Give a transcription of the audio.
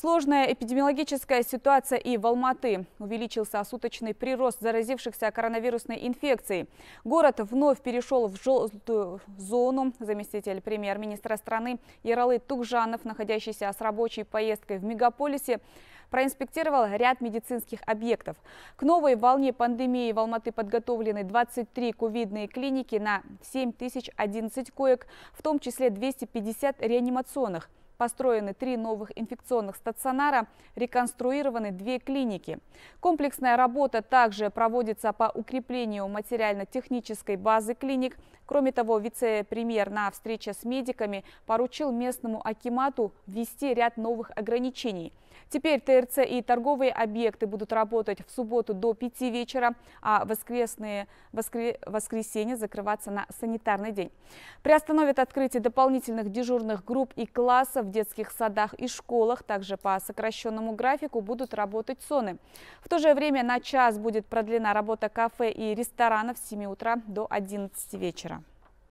Сложная эпидемиологическая ситуация и в Алматы. Увеличился суточный прирост заразившихся коронавирусной инфекцией. Город вновь перешел в желтую зону. Заместитель премьер-министра страны Яралы Тукжанов, находящийся с рабочей поездкой в мегаполисе, проинспектировал ряд медицинских объектов. К новой волне пандемии в Алматы подготовлены 23 ковидные клиники на 7011 коек, в том числе 250 реанимационных. Построены три новых инфекционных стационара, реконструированы две клиники. Комплексная работа также проводится по укреплению материально-технической базы клиник. Кроме того, вице-премьер на встрече с медиками поручил местному Акимату ввести ряд новых ограничений. Теперь ТРЦ и торговые объекты будут работать в субботу до 5 вечера, а воскресные, воскре, воскресенье закрываться на санитарный день. Приостановят открытие дополнительных дежурных групп и классов в детских садах и школах. Также по сокращенному графику будут работать соны. В то же время на час будет продлена работа кафе и ресторанов с 7 утра до 11 вечера.